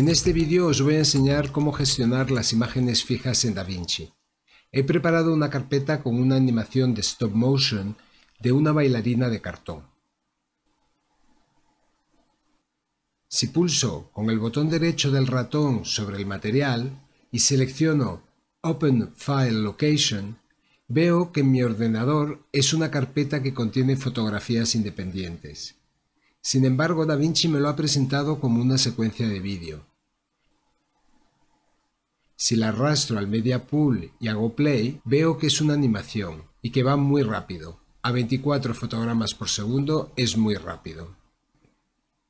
En este vídeo os voy a enseñar cómo gestionar las imágenes fijas en DaVinci. He preparado una carpeta con una animación de stop motion de una bailarina de cartón. Si pulso con el botón derecho del ratón sobre el material y selecciono Open File Location, Veo que mi ordenador es una carpeta que contiene fotografías independientes. Sin embargo, DaVinci me lo ha presentado como una secuencia de vídeo. Si la arrastro al media pool y hago play, veo que es una animación y que va muy rápido. A 24 fotogramas por segundo es muy rápido.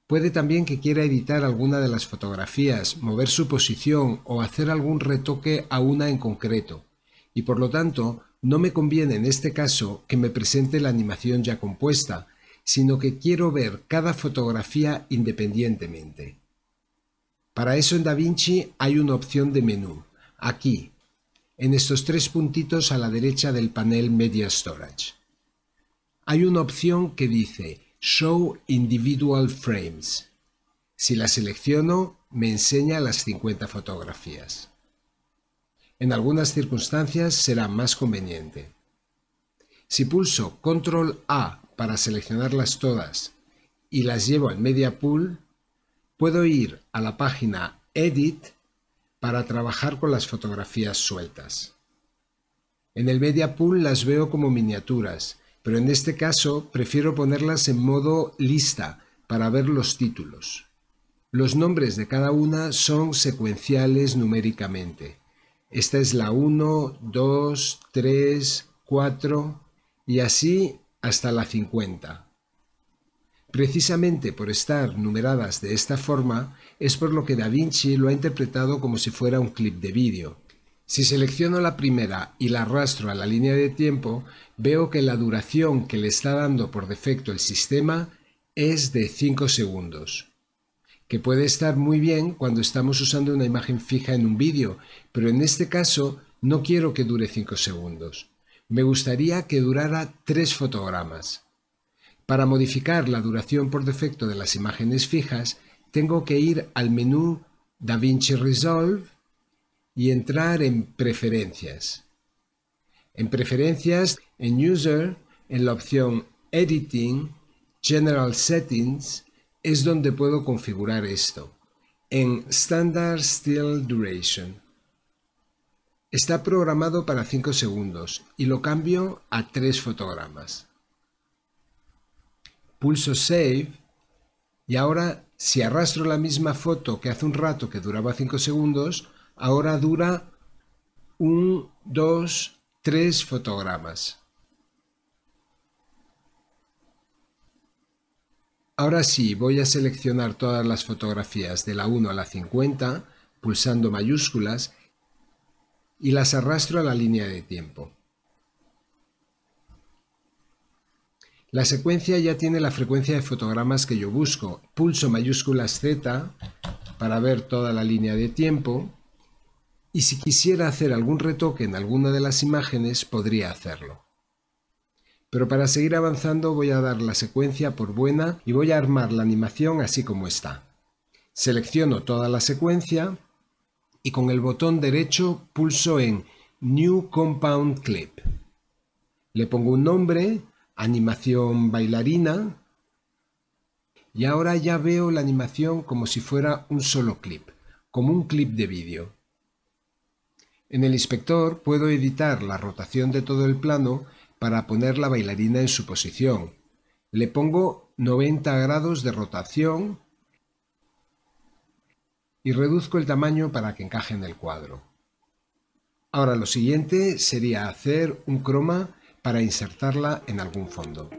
Puede también que quiera editar alguna de las fotografías, mover su posición o hacer algún retoque a una en concreto, y por lo tanto no me conviene en este caso que me presente la animación ya compuesta, sino que quiero ver cada fotografía independientemente. Para eso en DaVinci hay una opción de menú, aquí, en estos tres puntitos a la derecha del panel Media Storage. Hay una opción que dice Show Individual Frames. Si la selecciono, me enseña las 50 fotografías. En algunas circunstancias será más conveniente. Si pulso Control A para seleccionarlas todas y las llevo al Media Pool, puedo ir a la página Edit para trabajar con las fotografías sueltas. En el Media Pool las veo como miniaturas, pero en este caso prefiero ponerlas en modo lista para ver los títulos. Los nombres de cada una son secuenciales numéricamente esta es la 1, 2, 3, 4 y así hasta la 50. Precisamente por estar numeradas de esta forma es por lo que Da Vinci lo ha interpretado como si fuera un clip de vídeo. Si selecciono la primera y la arrastro a la línea de tiempo, veo que la duración que le está dando por defecto el sistema es de 5 segundos que puede estar muy bien cuando estamos usando una imagen fija en un vídeo, pero en este caso no quiero que dure 5 segundos. Me gustaría que durara 3 fotogramas. Para modificar la duración por defecto de las imágenes fijas, tengo que ir al menú DaVinci Resolve y entrar en Preferencias. En Preferencias, en User, en la opción Editing, General Settings, es donde puedo configurar esto. En Standard Still Duration. Está programado para 5 segundos y lo cambio a 3 fotogramas. Pulso Save y ahora si arrastro la misma foto que hace un rato que duraba 5 segundos, ahora dura 1, 2, 3 fotogramas. Ahora sí, voy a seleccionar todas las fotografías de la 1 a la 50, pulsando mayúsculas, y las arrastro a la línea de tiempo. La secuencia ya tiene la frecuencia de fotogramas que yo busco. Pulso mayúsculas Z para ver toda la línea de tiempo y si quisiera hacer algún retoque en alguna de las imágenes podría hacerlo. Pero para seguir avanzando voy a dar la secuencia por buena y voy a armar la animación así como está. Selecciono toda la secuencia y con el botón derecho pulso en New Compound Clip. Le pongo un nombre, animación bailarina, y ahora ya veo la animación como si fuera un solo clip, como un clip de vídeo. En el inspector puedo editar la rotación de todo el plano para poner la bailarina en su posición. Le pongo 90 grados de rotación y reduzco el tamaño para que encaje en el cuadro. Ahora lo siguiente sería hacer un croma para insertarla en algún fondo.